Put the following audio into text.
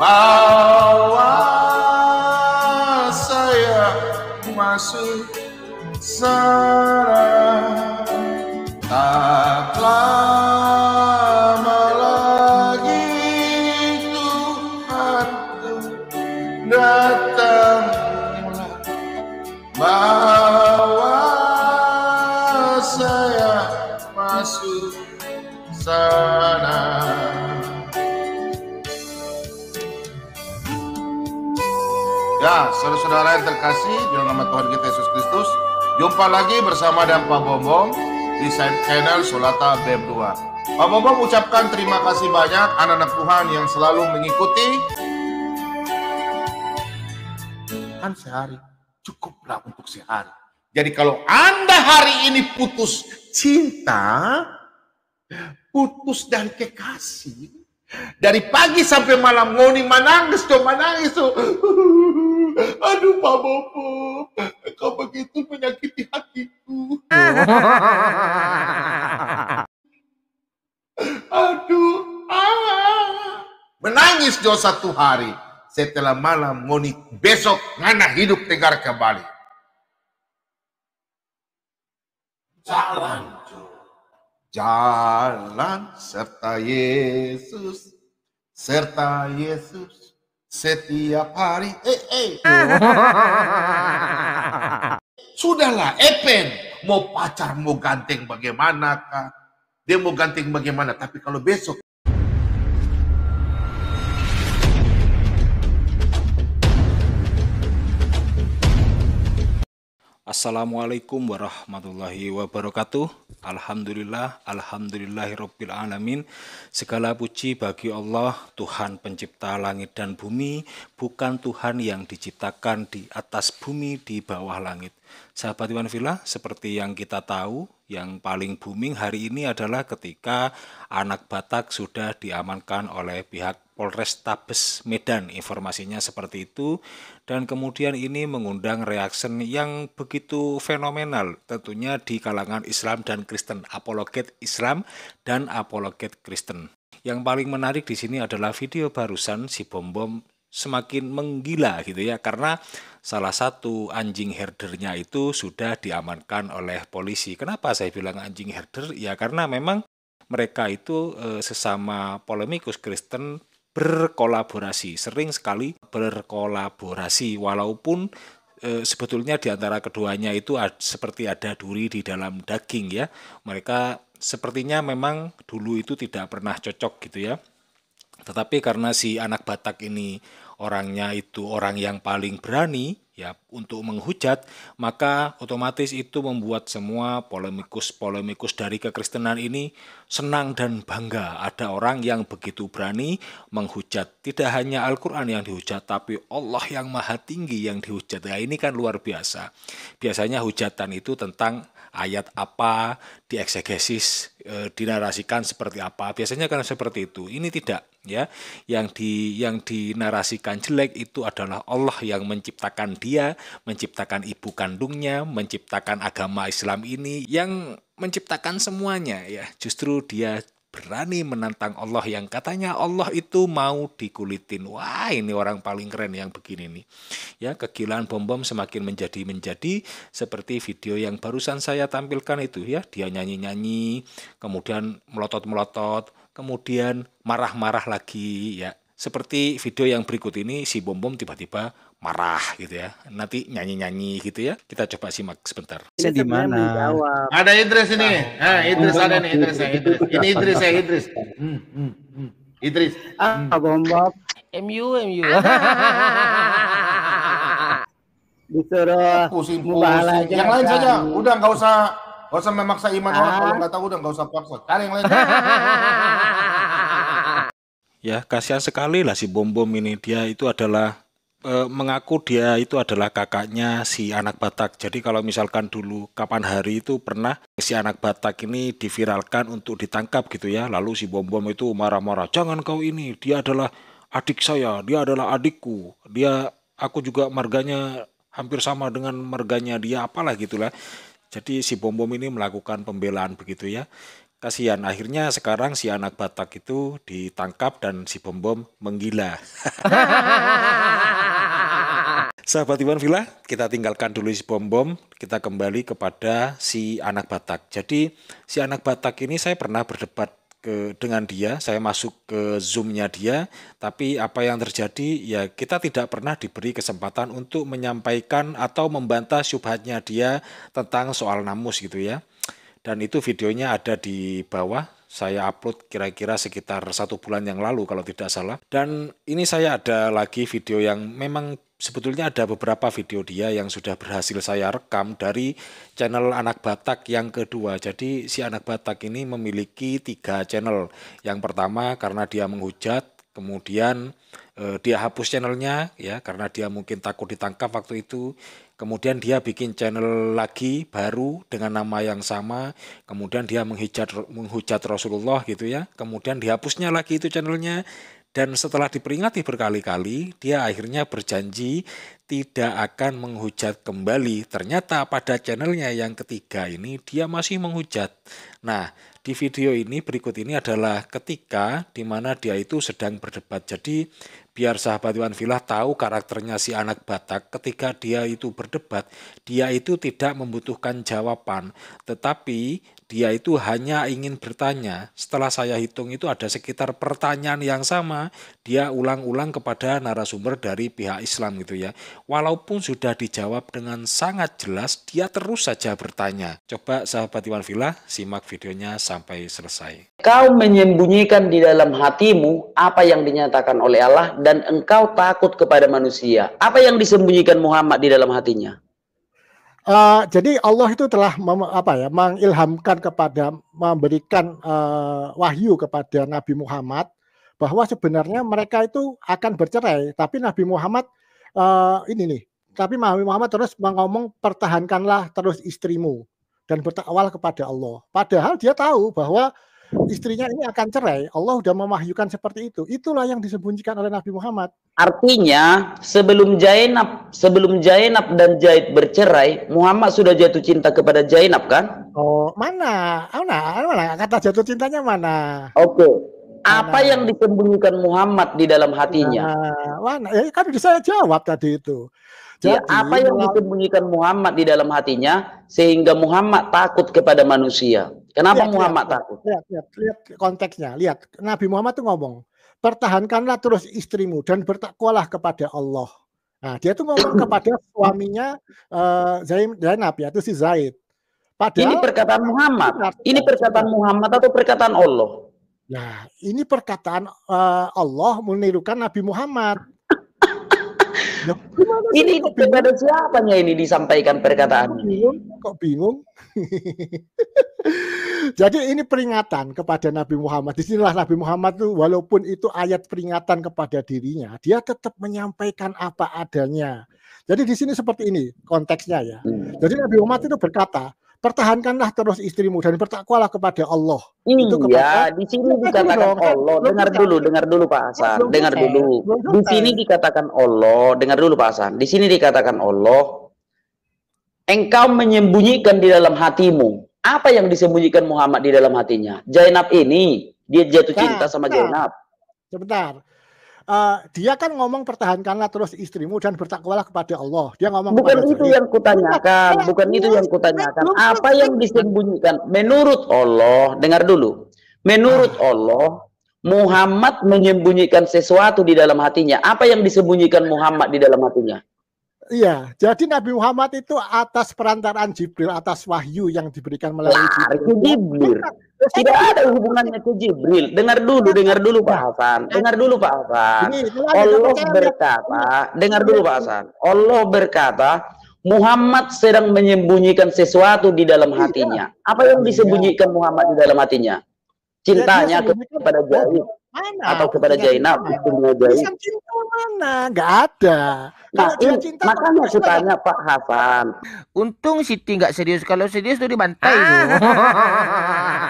Bawa saya masuk sana tak lama lagi Tuhan datang saudara-saudara yang terkasih dalam nama Tuhan kita Yesus Kristus. Jumpa lagi bersama dengan Pak Bombong di channel Solata BM2. Pak Bombong ucapkan terima kasih banyak anak-anak Tuhan yang selalu mengikuti kan sehari cukuplah untuk sehari. Jadi kalau Anda hari ini putus cinta, putus dan kekasih, dari pagi sampai malam ngoni menangis tuh menangis tuh Aduh Pak Bobo, kau begitu menyakiti hatiku. Aduh, ah. Menangis jauh satu hari, setelah malam Monik besok ngana hidup tegar kembali. Jalan Jalan serta Yesus, serta Yesus setiap hari, eh, eh. Sudahlah, Epen. Mau pacar, mau ganteng bagaimana kah? Dia mau ganteng bagaimana? Tapi kalau besok Assalamualaikum warahmatullahi wabarakatuh. Alhamdulillah, alhamdulillahirabbil alamin. Segala puji bagi Allah, Tuhan pencipta langit dan bumi, bukan Tuhan yang diciptakan di atas bumi di bawah langit. Sahabat Iwan Villa, seperti yang kita tahu, yang paling booming hari ini adalah ketika anak Batak sudah diamankan oleh pihak Polrestabes Medan. Informasinya seperti itu. Dan kemudian ini mengundang reaksi yang begitu fenomenal tentunya di kalangan Islam dan Kristen, apologet Islam dan apologet Kristen. Yang paling menarik di sini adalah video barusan si bom bom semakin menggila gitu ya karena salah satu anjing herdernya itu sudah diamankan oleh polisi. Kenapa saya bilang anjing herder? Ya karena memang mereka itu eh, sesama polemikus Kristen berkolaborasi, sering sekali berkolaborasi walaupun e, sebetulnya di antara keduanya itu ad, seperti ada duri di dalam daging ya. Mereka sepertinya memang dulu itu tidak pernah cocok gitu ya. Tetapi karena si anak Batak ini orangnya itu orang yang paling berani ya untuk menghujat, maka otomatis itu membuat semua polemikus-polemikus dari kekristenan ini senang dan bangga ada orang yang begitu berani menghujat. Tidak hanya Al-Qur'an yang dihujat, tapi Allah yang Maha Tinggi yang dihujat. Ya ini kan luar biasa. Biasanya hujatan itu tentang ayat apa, dieksegesis, e, dinarasikan seperti apa. Biasanya kan seperti itu. Ini tidak ya. Yang di yang dinarasikan jelek itu adalah Allah yang menciptakan dia, menciptakan ibu kandungnya, menciptakan agama Islam ini yang menciptakan semuanya ya. Justru dia berani menantang Allah yang katanya Allah itu mau dikulitin. Wah, ini orang paling keren yang begini nih. Ya, kegilaan bom-bom semakin menjadi-menjadi seperti video yang barusan saya tampilkan itu ya. Dia nyanyi-nyanyi, kemudian melotot-melotot, kemudian marah-marah lagi ya seperti video yang berikut ini si bom bom tiba-tiba marah gitu ya nanti nyanyi nyanyi gitu ya kita coba simak sebentar ini di mana ada Idris ini nah, ah, Idris ada nih ya, Idris Idris ini Idris ya Idris hmm, hmm, hmm. Idris ah bom bom MU MU disuruh pusing, pusing. yang lain saja udah nggak usah nggak usah memaksa iman orang ah. kalau nggak tahu udah nggak usah paksa cari yang lain ya kasihan sekali lah si bom bom ini dia itu adalah e, mengaku dia itu adalah kakaknya si anak Batak jadi kalau misalkan dulu kapan hari itu pernah si anak Batak ini diviralkan untuk ditangkap gitu ya lalu si bom bom itu marah-marah jangan kau ini dia adalah adik saya dia adalah adikku dia aku juga marganya hampir sama dengan marganya dia apalah gitulah jadi si bom bom ini melakukan pembelaan begitu ya kasihan akhirnya sekarang si anak Batak itu ditangkap dan si bom bom menggila. Sahabat Iwan Villa, kita tinggalkan dulu si bom bom, kita kembali kepada si anak Batak. Jadi si anak Batak ini saya pernah berdebat ke dengan dia, saya masuk ke zoomnya dia, tapi apa yang terjadi ya kita tidak pernah diberi kesempatan untuk menyampaikan atau membantah syubhatnya dia tentang soal namus gitu ya dan itu videonya ada di bawah saya upload kira-kira sekitar satu bulan yang lalu kalau tidak salah dan ini saya ada lagi video yang memang sebetulnya ada beberapa video dia yang sudah berhasil saya rekam dari channel anak Batak yang kedua jadi si anak Batak ini memiliki tiga channel yang pertama karena dia menghujat kemudian eh, dia hapus channelnya ya karena dia mungkin takut ditangkap waktu itu kemudian dia bikin channel lagi baru dengan nama yang sama, kemudian dia menghujat menghujat Rasulullah gitu ya, kemudian dihapusnya lagi itu channelnya, dan setelah diperingati berkali-kali, dia akhirnya berjanji tidak akan menghujat kembali. Ternyata pada channelnya yang ketiga ini dia masih menghujat. Nah, di video ini berikut ini adalah ketika di mana dia itu sedang berdebat. Jadi biar sahabat Iwan Villa tahu karakternya si anak Batak ketika dia itu berdebat, dia itu tidak membutuhkan jawaban, tetapi dia itu hanya ingin bertanya. Setelah saya hitung itu ada sekitar pertanyaan yang sama dia ulang-ulang kepada narasumber dari pihak Islam gitu ya. Walaupun sudah dijawab dengan sangat jelas, dia terus saja bertanya. Coba sahabat Iwan Villa simak videonya sampai selesai. Kau menyembunyikan di dalam hatimu apa yang dinyatakan oleh Allah dan engkau takut kepada manusia. Apa yang disembunyikan Muhammad di dalam hatinya? Uh, jadi Allah itu telah mem, apa ya mengilhamkan kepada memberikan uh, wahyu kepada Nabi Muhammad bahwa sebenarnya mereka itu akan bercerai tapi Nabi Muhammad uh, ini nih tapi Nabi Muhammad terus mengomong pertahankanlah terus istrimu dan bertakwal kepada Allah padahal dia tahu bahwa istrinya ini akan cerai. Allah sudah memahyukan seperti itu. Itulah yang disembunyikan oleh Nabi Muhammad. Artinya sebelum Jainab, sebelum Jainab dan Jaid bercerai, Muhammad sudah jatuh cinta kepada Jainab kan? Oh, mana? Mana? Mana kata jatuh cintanya mana? Oke. Okay. Apa mana? yang disembunyikan Muhammad di dalam hatinya? Mana? mana? Ya, kan bisa saya jawab tadi itu. Ya, Jadi, ya, apa yang disembunyikan Muhammad di dalam hatinya sehingga Muhammad takut kepada manusia? Kenapa lihat, Muhammad lihat, takut? Lihat, lihat, lihat konteksnya. Lihat Nabi Muhammad tuh ngomong, pertahankanlah terus istrimu dan bertakwalah kepada Allah. Nah, dia tuh ngomong kepada suaminya uh, Zainab ya, itu si Zaid. Padahal, ini perkataan Muhammad. Ini perkataan Muhammad atau perkataan Allah? Nah, ini perkataan uh, Allah menirukan Nabi Muhammad. ya, ini kepada siapanya ini disampaikan perkataan? Kok bingung? Kok bingung? Jadi ini peringatan kepada Nabi Muhammad. Disinilah Nabi Muhammad itu walaupun itu ayat peringatan kepada dirinya, dia tetap menyampaikan apa adanya. Jadi di sini seperti ini konteksnya ya. Hmm. Jadi Nabi Muhammad itu berkata, pertahankanlah terus istrimu dan bertakwalah kepada Allah. Iya, itu kepada, di sini dikatakan kan Allah. Dengar dulu, dengar dulu Pak Hasan. Dengar dulu. Di sini dikatakan Allah. Dengar dulu Pak Hasan. Di sini dikatakan Allah. Engkau menyembunyikan di dalam hatimu. Apa yang disembunyikan Muhammad di dalam hatinya? Zainab ini, dia jatuh nah, cinta sama nah, Zainab. Sebentar. Uh, dia kan ngomong pertahankanlah terus istrimu dan bertakwalah kepada Allah. Dia ngomong bukan itu yang kutanyakan, bukan itu yang kutanyakan. Apa yang disembunyikan? Menurut Allah, dengar dulu. Menurut ah. Allah, Muhammad menyembunyikan sesuatu di dalam hatinya. Apa yang disembunyikan Muhammad di dalam hatinya? Iya, jadi Nabi Muhammad itu atas perantaraan Jibril, atas wahyu yang diberikan melalui nah, Jibril. Jibril. Tidak ada hubungannya ke Jibril. Dengar dulu, dengar dulu Pak Hasan. Dengar dulu Pak Hasan. Allah berkata, dengar dulu Pak Hasan. Allah berkata, Muhammad sedang menyembunyikan sesuatu di dalam hatinya. Iya. Apa yang disembunyikan Muhammad di dalam hatinya? Cintanya kepada Jibril. Mana? Atau kepada Jainab istrinya Jainab. cinta mana? Gak ada. Nah, ini, cinta makanya saya tanya Pak Hasan. Untung Siti nggak serius. Kalau serius tuh dibantai. Ah.